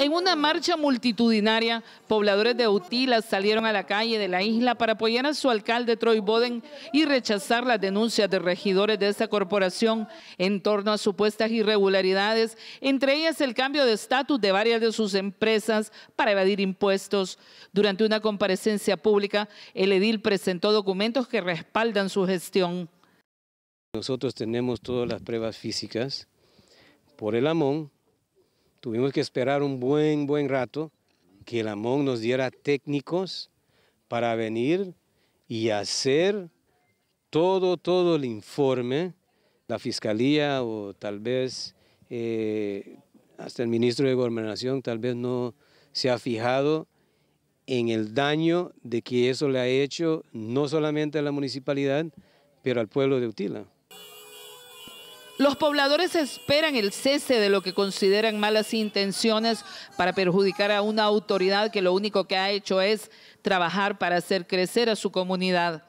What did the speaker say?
En una marcha multitudinaria, pobladores de Utilas salieron a la calle de la isla para apoyar a su alcalde Troy Boden y rechazar las denuncias de regidores de esta corporación en torno a supuestas irregularidades, entre ellas el cambio de estatus de varias de sus empresas para evadir impuestos. Durante una comparecencia pública, el edil presentó documentos que respaldan su gestión. Nosotros tenemos todas las pruebas físicas por el Amón, Tuvimos que esperar un buen, buen rato que el Amón nos diera técnicos para venir y hacer todo, todo el informe, la fiscalía o tal vez eh, hasta el ministro de Gobernación tal vez no se ha fijado en el daño de que eso le ha hecho no solamente a la municipalidad, pero al pueblo de Utila. Los pobladores esperan el cese de lo que consideran malas intenciones para perjudicar a una autoridad que lo único que ha hecho es trabajar para hacer crecer a su comunidad.